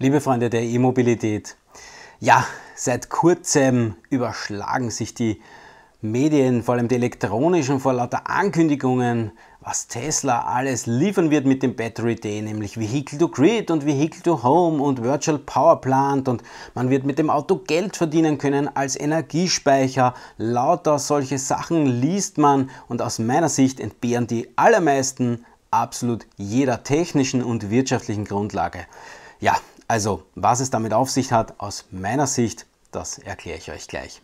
Liebe Freunde der E-Mobilität, ja, seit kurzem überschlagen sich die Medien, vor allem die elektronischen, vor lauter Ankündigungen, was Tesla alles liefern wird mit dem Battery Day, nämlich Vehicle to Grid und Vehicle to Home und Virtual Power Plant und man wird mit dem Auto Geld verdienen können als Energiespeicher. Lauter solche Sachen liest man und aus meiner Sicht entbehren die allermeisten absolut jeder technischen und wirtschaftlichen Grundlage. Ja, also, was es damit auf sich hat, aus meiner Sicht, das erkläre ich euch gleich.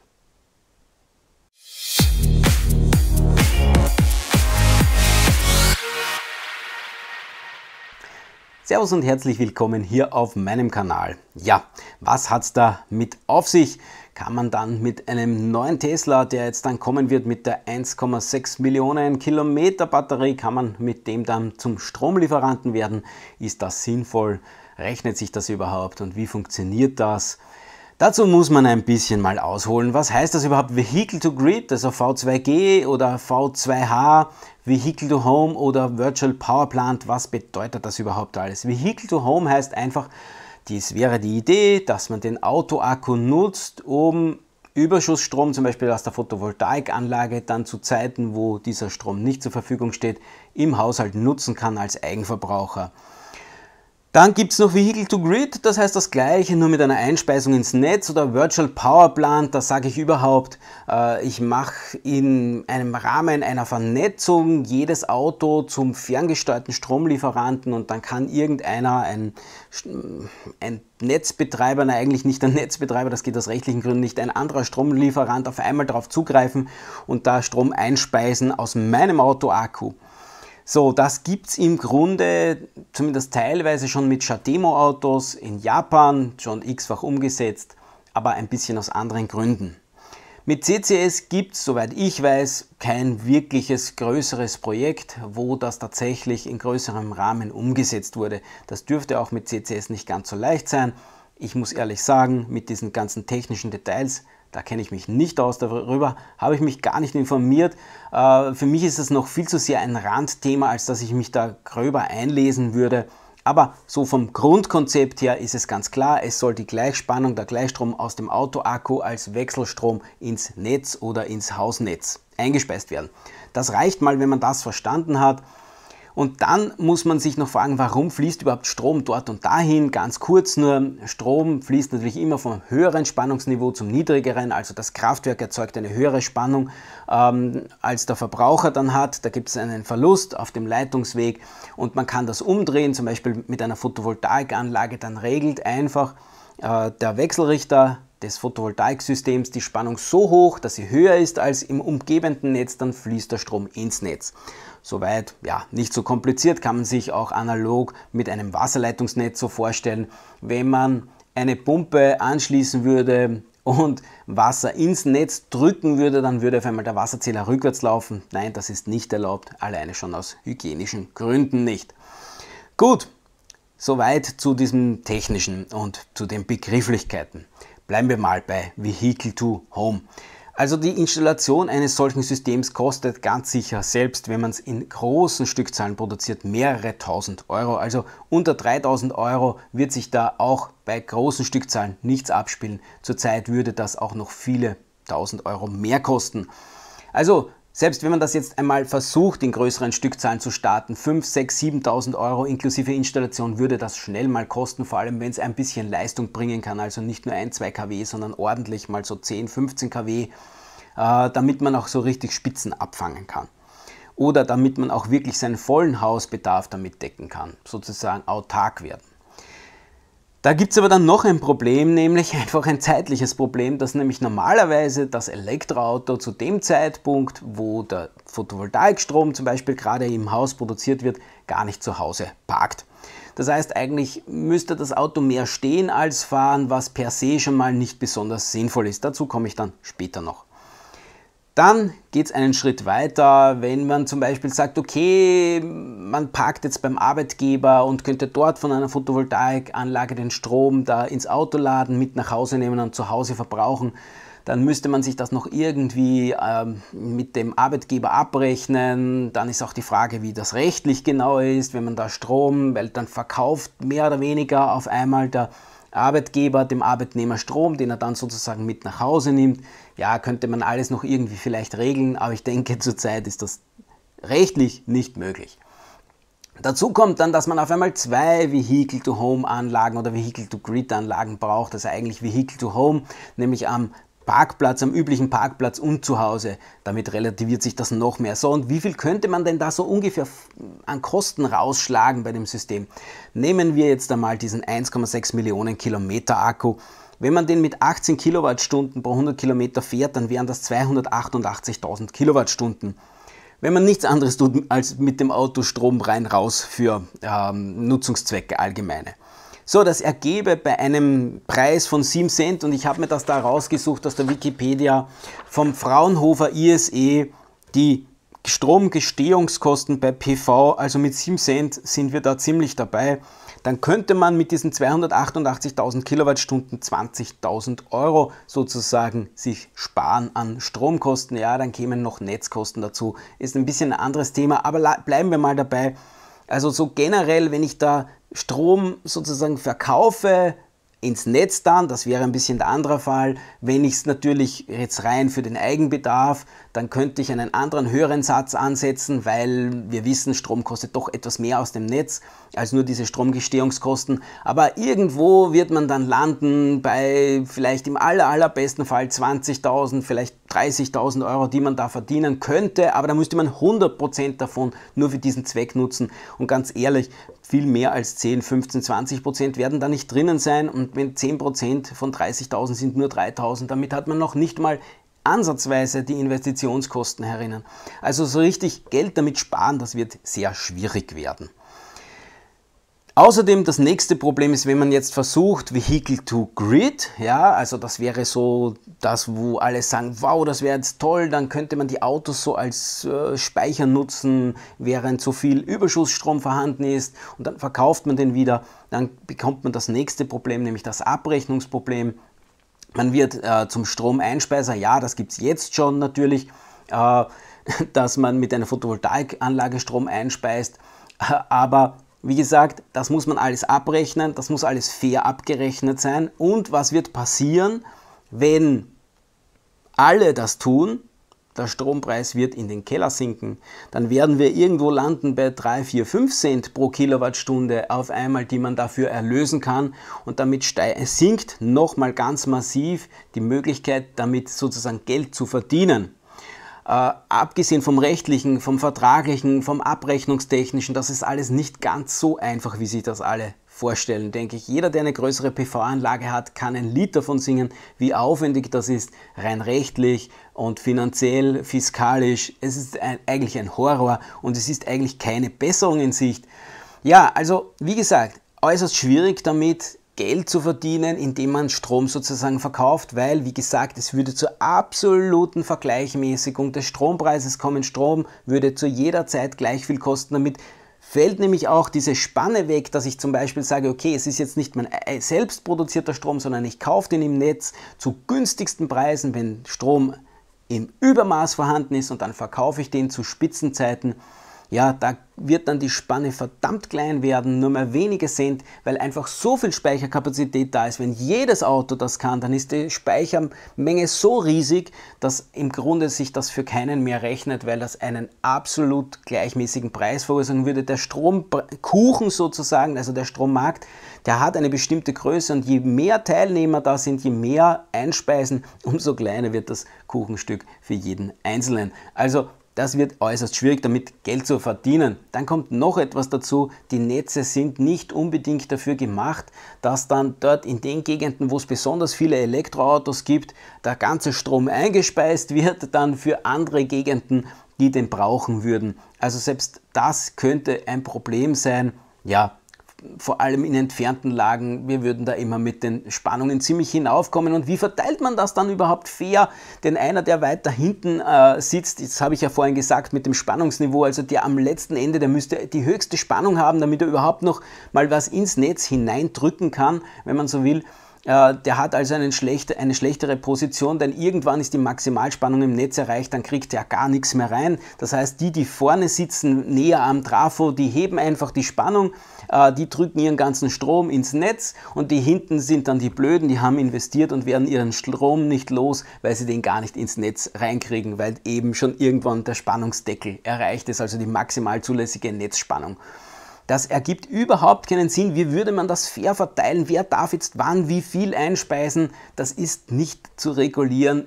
Servus und herzlich willkommen hier auf meinem Kanal. Ja, was hat's da mit auf sich? Kann man dann mit einem neuen Tesla, der jetzt dann kommen wird mit der 1,6 Millionen Kilometer Batterie, kann man mit dem dann zum Stromlieferanten werden? Ist das sinnvoll? Rechnet sich das überhaupt und wie funktioniert das? Dazu muss man ein bisschen mal ausholen. Was heißt das überhaupt Vehicle to Grid, also V2G oder V2H, Vehicle to Home oder Virtual Power Plant? Was bedeutet das überhaupt alles? Vehicle to Home heißt einfach, dies wäre die Idee, dass man den Autoakku nutzt, um Überschussstrom, zum Beispiel aus der Photovoltaikanlage, dann zu Zeiten, wo dieser Strom nicht zur Verfügung steht, im Haushalt nutzen kann als Eigenverbraucher. Dann gibt es noch Vehicle to Grid, das heißt das gleiche, nur mit einer Einspeisung ins Netz oder Virtual Power Plant, das sage ich überhaupt. Äh, ich mache in einem Rahmen einer Vernetzung jedes Auto zum ferngesteuerten Stromlieferanten und dann kann irgendeiner, ein, ein Netzbetreiber, na eigentlich nicht ein Netzbetreiber, das geht aus rechtlichen Gründen nicht, ein anderer Stromlieferant auf einmal darauf zugreifen und da Strom einspeisen aus meinem Auto-Akku. So, das gibt es im Grunde zumindest teilweise schon mit Shatemo-Autos in Japan, schon x-fach umgesetzt, aber ein bisschen aus anderen Gründen. Mit CCS gibt es, soweit ich weiß, kein wirkliches größeres Projekt, wo das tatsächlich in größerem Rahmen umgesetzt wurde. Das dürfte auch mit CCS nicht ganz so leicht sein. Ich muss ehrlich sagen, mit diesen ganzen technischen Details da kenne ich mich nicht aus, darüber habe ich mich gar nicht informiert. Äh, für mich ist es noch viel zu sehr ein Randthema, als dass ich mich da gröber einlesen würde. Aber so vom Grundkonzept her ist es ganz klar, es soll die Gleichspannung, der Gleichstrom aus dem Autoakku als Wechselstrom ins Netz oder ins Hausnetz eingespeist werden. Das reicht mal, wenn man das verstanden hat. Und dann muss man sich noch fragen, warum fließt überhaupt Strom dort und dahin? Ganz kurz nur, Strom fließt natürlich immer vom höheren Spannungsniveau zum niedrigeren, also das Kraftwerk erzeugt eine höhere Spannung, ähm, als der Verbraucher dann hat. Da gibt es einen Verlust auf dem Leitungsweg und man kann das umdrehen, zum Beispiel mit einer Photovoltaikanlage, dann regelt einfach äh, der Wechselrichter des Photovoltaiksystems die Spannung so hoch, dass sie höher ist als im umgebenden Netz, dann fließt der Strom ins Netz. Soweit, ja, nicht so kompliziert, kann man sich auch analog mit einem Wasserleitungsnetz so vorstellen. Wenn man eine Pumpe anschließen würde und Wasser ins Netz drücken würde, dann würde auf einmal der Wasserzähler rückwärts laufen. Nein, das ist nicht erlaubt, alleine schon aus hygienischen Gründen nicht. Gut, soweit zu diesem technischen und zu den Begrifflichkeiten. Bleiben wir mal bei Vehicle to Home. Also die Installation eines solchen Systems kostet ganz sicher, selbst wenn man es in großen Stückzahlen produziert, mehrere tausend Euro. Also unter 3000 Euro wird sich da auch bei großen Stückzahlen nichts abspielen. Zurzeit würde das auch noch viele tausend Euro mehr kosten. Also selbst wenn man das jetzt einmal versucht, in größeren Stückzahlen zu starten, 5, 6, 7.000 Euro inklusive Installation würde das schnell mal kosten, vor allem wenn es ein bisschen Leistung bringen kann, also nicht nur 1, 2 kW, sondern ordentlich mal so 10, 15 kW, äh, damit man auch so richtig Spitzen abfangen kann oder damit man auch wirklich seinen vollen Hausbedarf damit decken kann, sozusagen autark werden. Da gibt es aber dann noch ein Problem, nämlich einfach ein zeitliches Problem, dass nämlich normalerweise das Elektroauto zu dem Zeitpunkt, wo der Photovoltaikstrom zum Beispiel gerade im Haus produziert wird, gar nicht zu Hause parkt. Das heißt, eigentlich müsste das Auto mehr stehen als fahren, was per se schon mal nicht besonders sinnvoll ist. Dazu komme ich dann später noch. Dann geht es einen Schritt weiter, wenn man zum Beispiel sagt, okay, man parkt jetzt beim Arbeitgeber und könnte dort von einer Photovoltaikanlage den Strom da ins Auto laden, mit nach Hause nehmen und zu Hause verbrauchen. Dann müsste man sich das noch irgendwie ähm, mit dem Arbeitgeber abrechnen. Dann ist auch die Frage, wie das rechtlich genau ist, wenn man da Strom, weil dann verkauft mehr oder weniger auf einmal der Arbeitgeber dem Arbeitnehmer Strom, den er dann sozusagen mit nach Hause nimmt. Ja, könnte man alles noch irgendwie vielleicht regeln, aber ich denke, zurzeit ist das rechtlich nicht möglich. Dazu kommt dann, dass man auf einmal zwei Vehicle-to-Home-Anlagen oder Vehicle-to-Grid-Anlagen braucht, also eigentlich Vehicle-to-Home, nämlich am Parkplatz, am üblichen Parkplatz und zu Hause. Damit relativiert sich das noch mehr. So, und wie viel könnte man denn da so ungefähr an Kosten rausschlagen bei dem System? Nehmen wir jetzt einmal diesen 1,6 Millionen Kilometer Akku. Wenn man den mit 18 Kilowattstunden pro 100 Kilometer fährt, dann wären das 288.000 Kilowattstunden. Wenn man nichts anderes tut, als mit dem Auto Strom rein raus für ähm, Nutzungszwecke allgemeine. So, das ergebe bei einem Preis von 7 Cent und ich habe mir das da rausgesucht aus der Wikipedia vom Fraunhofer ISE, die Stromgestehungskosten bei PV, also mit 7 Cent sind wir da ziemlich dabei, dann könnte man mit diesen 288.000 Kilowattstunden 20.000 Euro sozusagen sich sparen an Stromkosten. Ja, dann kämen noch Netzkosten dazu. Ist ein bisschen ein anderes Thema, aber bleiben wir mal dabei. Also so generell, wenn ich da Strom sozusagen verkaufe ins Netz dann, das wäre ein bisschen der andere Fall. Wenn ich es natürlich jetzt rein für den Eigenbedarf, dann könnte ich einen anderen höheren Satz ansetzen, weil wir wissen, Strom kostet doch etwas mehr aus dem Netz als nur diese Stromgestehungskosten. Aber irgendwo wird man dann landen bei vielleicht im aller, allerbesten Fall 20.000, vielleicht 30.000 Euro, die man da verdienen könnte, aber da müsste man 100% davon nur für diesen Zweck nutzen. Und ganz ehrlich, viel mehr als 10, 15, 20% werden da nicht drinnen sein. Und wenn 10% von 30.000 sind nur 3.000, damit hat man noch nicht mal ansatzweise die Investitionskosten herinnen. Also so richtig Geld damit sparen, das wird sehr schwierig werden. Außerdem das nächste Problem ist, wenn man jetzt versucht, Vehicle to Grid, ja, also das wäre so das, wo alle sagen, wow, das wäre jetzt toll, dann könnte man die Autos so als äh, Speicher nutzen, während so viel Überschussstrom vorhanden ist und dann verkauft man den wieder, dann bekommt man das nächste Problem, nämlich das Abrechnungsproblem. Man wird äh, zum Stromeinspeiser, ja, das gibt es jetzt schon natürlich, äh, dass man mit einer Photovoltaikanlage Strom einspeist, aber wie gesagt, das muss man alles abrechnen, das muss alles fair abgerechnet sein. Und was wird passieren, wenn alle das tun? Der Strompreis wird in den Keller sinken. Dann werden wir irgendwo landen bei 3, 4, 5 Cent pro Kilowattstunde auf einmal, die man dafür erlösen kann. Und damit sinkt nochmal ganz massiv die Möglichkeit, damit sozusagen Geld zu verdienen. Äh, abgesehen vom rechtlichen, vom vertraglichen, vom abrechnungstechnischen, das ist alles nicht ganz so einfach, wie sich das alle vorstellen, denke ich. Jeder, der eine größere PV-Anlage hat, kann ein Lied davon singen, wie aufwendig das ist, rein rechtlich und finanziell, fiskalisch. Es ist ein, eigentlich ein Horror und es ist eigentlich keine Besserung in Sicht. Ja, also wie gesagt, äußerst schwierig damit Geld zu verdienen, indem man Strom sozusagen verkauft, weil, wie gesagt, es würde zur absoluten Vergleichmäßigung des Strompreises kommen. Strom würde zu jeder Zeit gleich viel kosten. Damit fällt nämlich auch diese Spanne weg, dass ich zum Beispiel sage, okay, es ist jetzt nicht mein äh, selbst produzierter Strom, sondern ich kaufe den im Netz zu günstigsten Preisen, wenn Strom im Übermaß vorhanden ist und dann verkaufe ich den zu Spitzenzeiten ja, da wird dann die Spanne verdammt klein werden, nur mehr wenige Cent, weil einfach so viel Speicherkapazität da ist. Wenn jedes Auto das kann, dann ist die Speichermenge so riesig, dass im Grunde sich das für keinen mehr rechnet, weil das einen absolut gleichmäßigen Preis verursachen würde. Der Stromkuchen sozusagen, also der Strommarkt, der hat eine bestimmte Größe und je mehr Teilnehmer da sind, je mehr einspeisen, umso kleiner wird das Kuchenstück für jeden Einzelnen. Also das wird äußerst schwierig, damit Geld zu verdienen. Dann kommt noch etwas dazu, die Netze sind nicht unbedingt dafür gemacht, dass dann dort in den Gegenden, wo es besonders viele Elektroautos gibt, der ganze Strom eingespeist wird, dann für andere Gegenden, die den brauchen würden. Also selbst das könnte ein Problem sein. Ja, vor allem in entfernten Lagen, wir würden da immer mit den Spannungen ziemlich hinaufkommen. Und wie verteilt man das dann überhaupt fair? Denn einer, der weiter hinten äh, sitzt, das habe ich ja vorhin gesagt, mit dem Spannungsniveau, also der am letzten Ende, der müsste die höchste Spannung haben, damit er überhaupt noch mal was ins Netz hineindrücken kann, wenn man so will. Äh, der hat also eine schlechtere Position, denn irgendwann ist die Maximalspannung im Netz erreicht, dann kriegt er gar nichts mehr rein. Das heißt, die, die vorne sitzen, näher am Trafo, die heben einfach die Spannung, äh, die drücken ihren ganzen Strom ins Netz und die hinten sind dann die Blöden, die haben investiert und werden ihren Strom nicht los, weil sie den gar nicht ins Netz reinkriegen, weil eben schon irgendwann der Spannungsdeckel erreicht ist, also die maximal zulässige Netzspannung. Das ergibt überhaupt keinen Sinn. Wie würde man das fair verteilen? Wer darf jetzt wann wie viel einspeisen? Das ist nicht zu regulieren.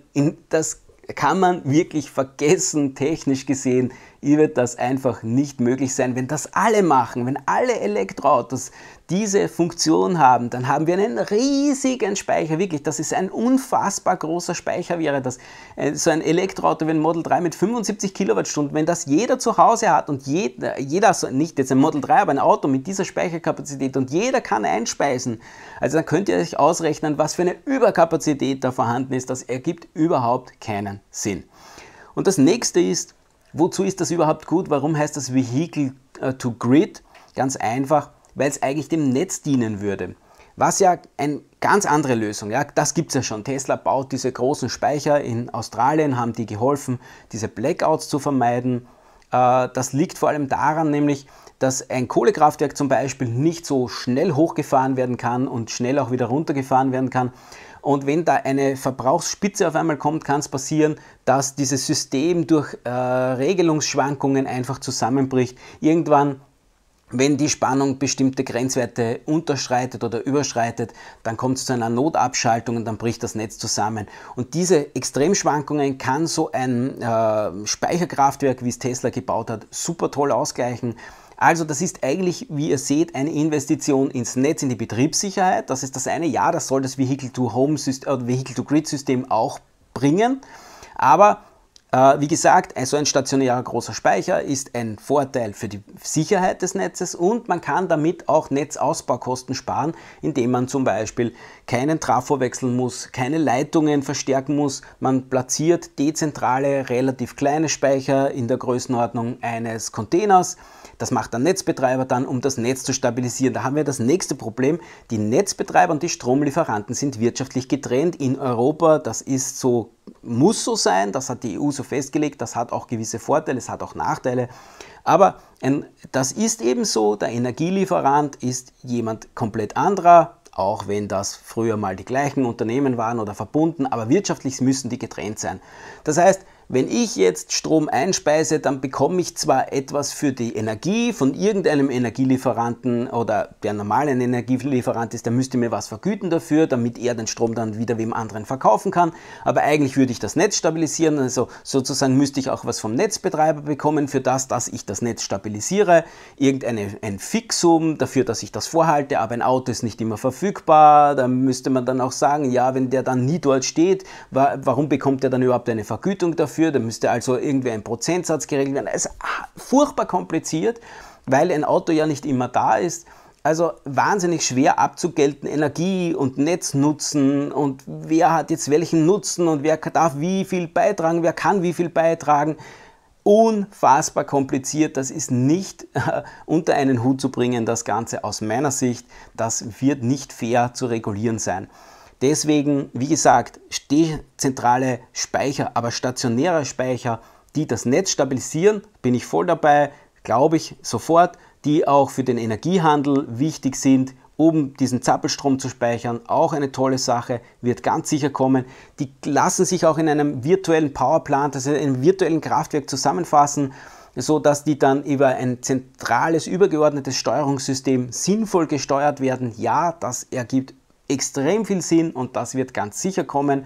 Das kann man wirklich vergessen, technisch gesehen ihr wird das einfach nicht möglich sein. Wenn das alle machen, wenn alle Elektroautos diese Funktion haben, dann haben wir einen riesigen Speicher. Wirklich, das ist ein unfassbar großer Speicher, wäre das. Äh, so ein Elektroauto wie ein Model 3 mit 75 Kilowattstunden, wenn das jeder zu Hause hat und äh, jeder, jeder nicht jetzt ein Model 3, aber ein Auto mit dieser Speicherkapazität und jeder kann einspeisen, also dann könnt ihr euch ausrechnen, was für eine Überkapazität da vorhanden ist. Das ergibt überhaupt keinen Sinn. Und das nächste ist, Wozu ist das überhaupt gut? Warum heißt das Vehicle äh, to Grid? Ganz einfach, weil es eigentlich dem Netz dienen würde. Was ja eine ganz andere Lösung, ja, das gibt es ja schon. Tesla baut diese großen Speicher in Australien, haben die geholfen, diese Blackouts zu vermeiden. Äh, das liegt vor allem daran, nämlich, dass ein Kohlekraftwerk zum Beispiel nicht so schnell hochgefahren werden kann und schnell auch wieder runtergefahren werden kann, und wenn da eine Verbrauchsspitze auf einmal kommt, kann es passieren, dass dieses System durch äh, Regelungsschwankungen einfach zusammenbricht. Irgendwann wenn die Spannung bestimmte Grenzwerte unterschreitet oder überschreitet, dann kommt es zu einer Notabschaltung und dann bricht das Netz zusammen. Und diese Extremschwankungen kann so ein äh, Speicherkraftwerk, wie es Tesla gebaut hat, super toll ausgleichen. Also das ist eigentlich, wie ihr seht, eine Investition ins Netz, in die Betriebssicherheit. Das ist das eine. Ja, das soll das Vehicle-to-Grid-System äh, auch bringen. Aber äh, wie gesagt, so also ein stationärer großer Speicher ist ein Vorteil für die Sicherheit des Netzes und man kann damit auch Netzausbaukosten sparen, indem man zum Beispiel keinen Trafo wechseln muss, keine Leitungen verstärken muss. Man platziert dezentrale, relativ kleine Speicher in der Größenordnung eines Containers das macht der Netzbetreiber dann, um das Netz zu stabilisieren. Da haben wir das nächste Problem. Die Netzbetreiber und die Stromlieferanten sind wirtschaftlich getrennt in Europa. Das ist so, muss so sein. Das hat die EU so festgelegt. Das hat auch gewisse Vorteile, es hat auch Nachteile. Aber ähm, das ist eben so. Der Energielieferant ist jemand komplett anderer auch wenn das früher mal die gleichen Unternehmen waren oder verbunden, aber wirtschaftlich müssen die getrennt sein. Das heißt, wenn ich jetzt Strom einspeise, dann bekomme ich zwar etwas für die Energie von irgendeinem Energielieferanten oder der normalen Energielieferant ist, der müsste mir was vergüten dafür, damit er den Strom dann wieder wem anderen verkaufen kann, aber eigentlich würde ich das Netz stabilisieren, also sozusagen müsste ich auch was vom Netzbetreiber bekommen für das, dass ich das Netz stabilisiere, irgendein ein Fixum dafür, dass ich das vorhalte, aber ein Auto ist nicht immer verfügbar, da müsste man dann auch sagen, ja, wenn der dann nie dort steht, warum bekommt er dann überhaupt eine Vergütung dafür? dafür. Da müsste also irgendwie ein Prozentsatz geregelt werden. Es ist furchtbar kompliziert, weil ein Auto ja nicht immer da ist. Also wahnsinnig schwer abzugelten, Energie und Netznutzen und wer hat jetzt welchen Nutzen und wer darf wie viel beitragen, wer kann wie viel beitragen. Unfassbar kompliziert, das ist nicht äh, unter einen Hut zu bringen, das Ganze aus meiner Sicht. Das wird nicht fair zu regulieren sein. Deswegen, wie gesagt, dezentrale Speicher, aber stationäre Speicher, die das Netz stabilisieren, bin ich voll dabei, glaube ich sofort, die auch für den Energiehandel wichtig sind, um diesen Zappelstrom zu speichern. Auch eine tolle Sache, wird ganz sicher kommen. Die lassen sich auch in einem virtuellen Powerplant, also in einem virtuellen Kraftwerk zusammenfassen so dass die dann über ein zentrales, übergeordnetes Steuerungssystem sinnvoll gesteuert werden. Ja, das ergibt extrem viel Sinn und das wird ganz sicher kommen.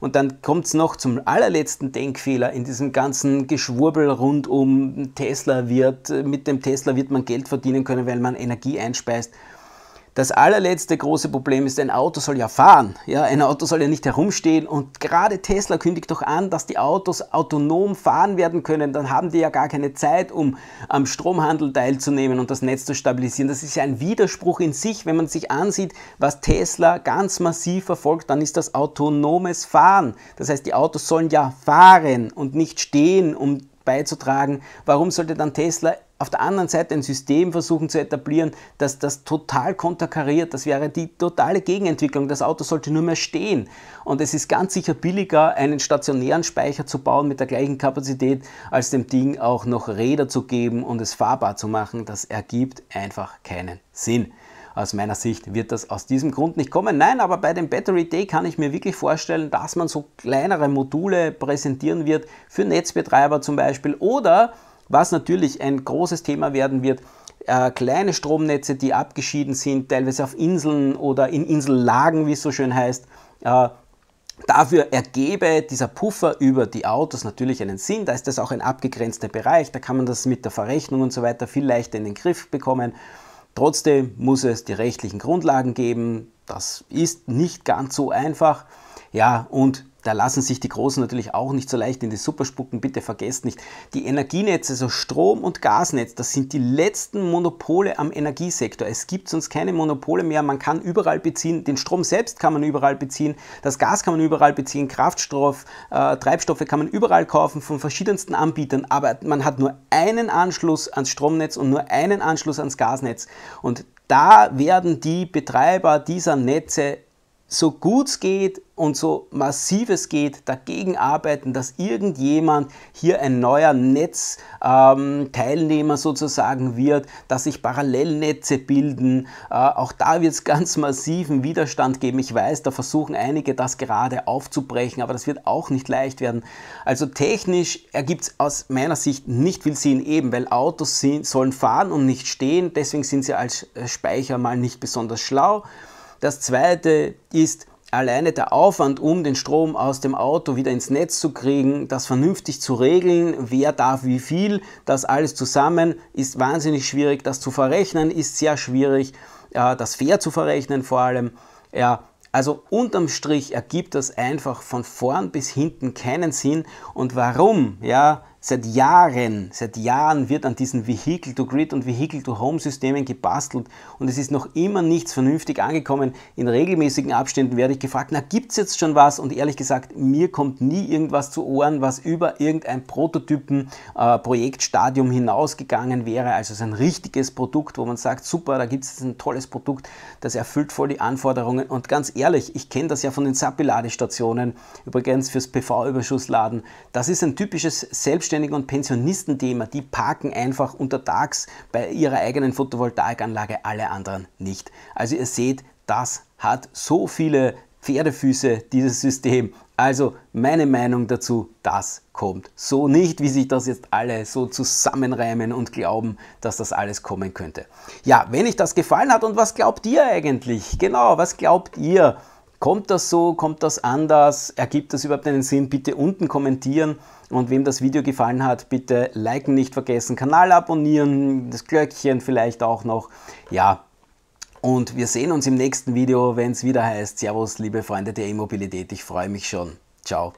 Und dann kommt es noch zum allerletzten Denkfehler in diesem ganzen Geschwurbel rund um Tesla wird, mit dem Tesla wird man Geld verdienen können, weil man Energie einspeist. Das allerletzte große Problem ist, ein Auto soll ja fahren. Ja, ein Auto soll ja nicht herumstehen. Und gerade Tesla kündigt doch an, dass die Autos autonom fahren werden können. Dann haben die ja gar keine Zeit, um am Stromhandel teilzunehmen und das Netz zu stabilisieren. Das ist ja ein Widerspruch in sich. Wenn man sich ansieht, was Tesla ganz massiv verfolgt, dann ist das autonomes Fahren. Das heißt, die Autos sollen ja fahren und nicht stehen, um beizutragen. Warum sollte dann Tesla auf der anderen Seite ein System versuchen zu etablieren, das das total konterkariert. Das wäre die totale Gegenentwicklung. Das Auto sollte nur mehr stehen. Und es ist ganz sicher billiger, einen stationären Speicher zu bauen mit der gleichen Kapazität, als dem Ding auch noch Räder zu geben und es fahrbar zu machen. Das ergibt einfach keinen Sinn. Aus meiner Sicht wird das aus diesem Grund nicht kommen. Nein, aber bei dem Battery Day kann ich mir wirklich vorstellen, dass man so kleinere Module präsentieren wird für Netzbetreiber zum Beispiel oder was natürlich ein großes Thema werden wird, äh, kleine Stromnetze, die abgeschieden sind, teilweise auf Inseln oder in Insellagen, wie es so schön heißt. Äh, Dafür ergebe dieser Puffer über die Autos natürlich einen Sinn. Da ist das auch ein abgegrenzter Bereich. Da kann man das mit der Verrechnung und so weiter viel leichter in den Griff bekommen. Trotzdem muss es die rechtlichen Grundlagen geben. Das ist nicht ganz so einfach. Ja, und da lassen sich die Großen natürlich auch nicht so leicht in die Suppe spucken. Bitte vergesst nicht, die Energienetze, also Strom- und Gasnetz, das sind die letzten Monopole am Energiesektor. Es gibt sonst keine Monopole mehr. Man kann überall beziehen. Den Strom selbst kann man überall beziehen. Das Gas kann man überall beziehen. Kraftstoff, äh, Treibstoffe kann man überall kaufen von verschiedensten Anbietern. Aber man hat nur einen Anschluss ans Stromnetz und nur einen Anschluss ans Gasnetz. Und da werden die Betreiber dieser Netze so gut es geht und so massiv es geht dagegen arbeiten, dass irgendjemand hier ein neuer Netzteilnehmer ähm, sozusagen wird, dass sich Parallelnetze bilden. Äh, auch da wird es ganz massiven Widerstand geben. Ich weiß, da versuchen einige das gerade aufzubrechen, aber das wird auch nicht leicht werden. Also technisch ergibt es aus meiner Sicht nicht viel Sinn eben, weil Autos sind, sollen fahren und nicht stehen. Deswegen sind sie als äh, Speicher mal nicht besonders schlau. Das zweite ist, alleine der Aufwand, um den Strom aus dem Auto wieder ins Netz zu kriegen, das vernünftig zu regeln, wer darf wie viel, das alles zusammen ist wahnsinnig schwierig. Das zu verrechnen ist sehr schwierig, äh, das fair zu verrechnen vor allem. Ja, also unterm Strich ergibt das einfach von vorn bis hinten keinen Sinn. Und warum? Ja, Seit Jahren, seit Jahren wird an diesen Vehicle-to-Grid und Vehicle-to-Home-Systemen gebastelt und es ist noch immer nichts vernünftig angekommen. In regelmäßigen Abständen werde ich gefragt, na gibt es jetzt schon was? Und ehrlich gesagt, mir kommt nie irgendwas zu Ohren, was über irgendein Prototypen-Projektstadium äh, hinausgegangen wäre. Also so ein richtiges Produkt, wo man sagt, super, da gibt es ein tolles Produkt, das erfüllt voll die Anforderungen. Und ganz ehrlich, ich kenne das ja von den Sappi-Ladestationen, übrigens fürs PV-Überschussladen. Das ist ein typisches Selbst Selbstständigen und Thema. die parken einfach untertags bei ihrer eigenen Photovoltaikanlage alle anderen nicht. Also ihr seht, das hat so viele Pferdefüße, dieses System. Also meine Meinung dazu, das kommt so nicht, wie sich das jetzt alle so zusammenreimen und glauben, dass das alles kommen könnte. Ja, wenn euch das gefallen hat und was glaubt ihr eigentlich? Genau, was glaubt ihr? Kommt das so? Kommt das anders? Ergibt das überhaupt einen Sinn? Bitte unten kommentieren. Und wem das Video gefallen hat, bitte liken nicht vergessen, Kanal abonnieren, das Glöckchen vielleicht auch noch. Ja, und wir sehen uns im nächsten Video, wenn es wieder heißt. Servus, liebe Freunde der E-Mobilität. Ich freue mich schon. Ciao.